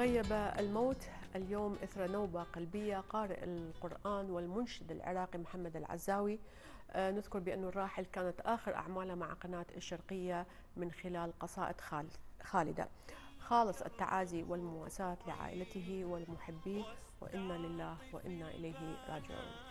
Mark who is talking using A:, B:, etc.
A: تغيب الموت اليوم إثر نوبة قلبية قارئ القرآن والمنشد العراقي محمد العزاوي آه، نذكر بأن الراحل كانت آخر أعماله مع قناة الشرقية من خلال قصائد خالدة خالص التعازي والمواساة لعائلته والمحبين وإنا لله وإنا إليه راجعون